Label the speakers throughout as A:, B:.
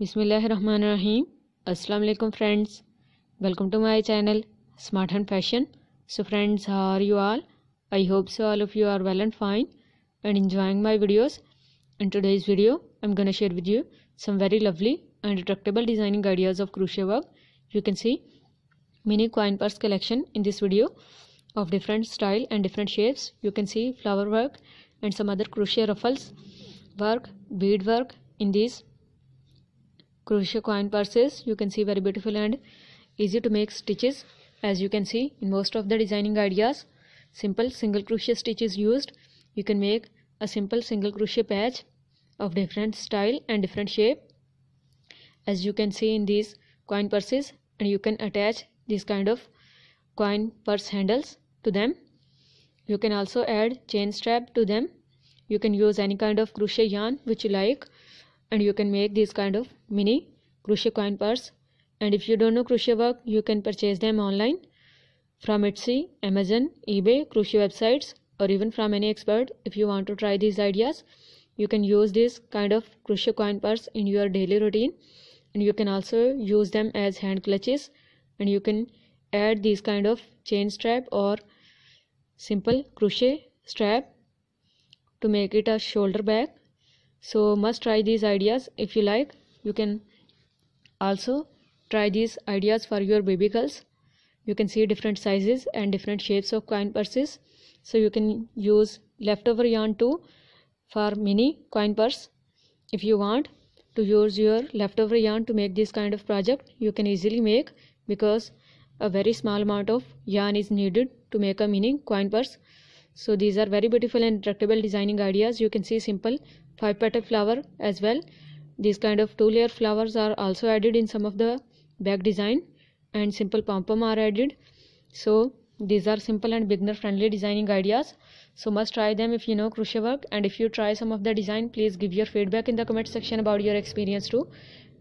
A: बिसमीम अस्सलाम friends. Welcome to my channel, Smart Hand Fashion. So friends, how are you all? I hope so. All of you are well and fine, and enjoying my videos in today's video i'm gonna share with you some very lovely and attractive designing ideas of crochet work you can see mini coin purse collection in this video of different style and different shapes you can see flower work and some other crochet ruffles work bead work in these crochet coin purses you can see very beautiful and easy to make stitches as you can see in most of the designing ideas simple single crochet stitch is used you can make a simple single crochet patch of different style and different shape as you can see in these coin purses and you can attach these kind of coin purse handles to them you can also add chain strap to them you can use any kind of crochet yarn which you like and you can make these kind of mini crochet coin purse and if you don't know crochet work you can purchase them online from Etsy, Amazon, eBay, crochet websites or even from any expert if you want to try these ideas you can use this kind of crochet coin purse in your daily routine and you can also use them as hand clutches and you can add these kind of chain strap or simple crochet strap to make it a shoulder bag so must try these ideas if you like you can also try these ideas for your baby girls you can see different sizes and different shapes of coin purses so you can use leftover yarn too for mini coin purse if you want to use your leftover yarn to make this kind of project you can easily make because a very small amount of yarn is needed to make a mini coin purse so these are very beautiful and tractable designing ideas you can see simple five petal flower as well these kind of two layer flowers are also added in some of the bag design and simple pom pom are added so these are simple and beginner friendly designing ideas so must try them if you know crochet work and if you try some of the design please give your feedback in the comment section about your experience too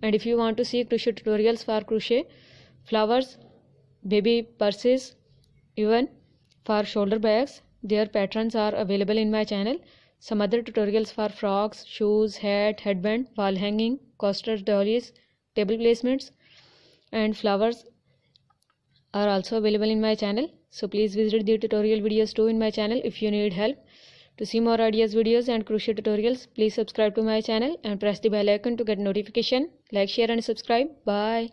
A: and if you want to see crochet tutorials for crochet flowers baby purses even for shoulder bags their patterns are available in my channel. Some other tutorials for frogs, shoes, hat, headband, wall hanging, coaster dollies, table placements and flowers are also available in my channel. So please visit the tutorial videos too in my channel if you need help. To see more ideas videos and crochet tutorials, please subscribe to my channel and press the bell icon to get notification. Like, share and subscribe. Bye.